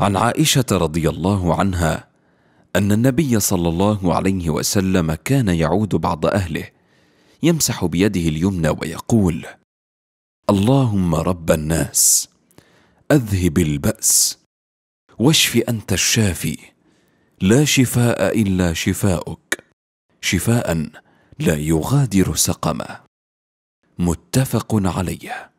عن عائشه رضي الله عنها ان النبي صلى الله عليه وسلم كان يعود بعض اهله يمسح بيده اليمنى ويقول اللهم رب الناس اذهب الباس واشف انت الشافي لا شفاء الا شفاؤك شفاء لا يغادر سقما متفق عليه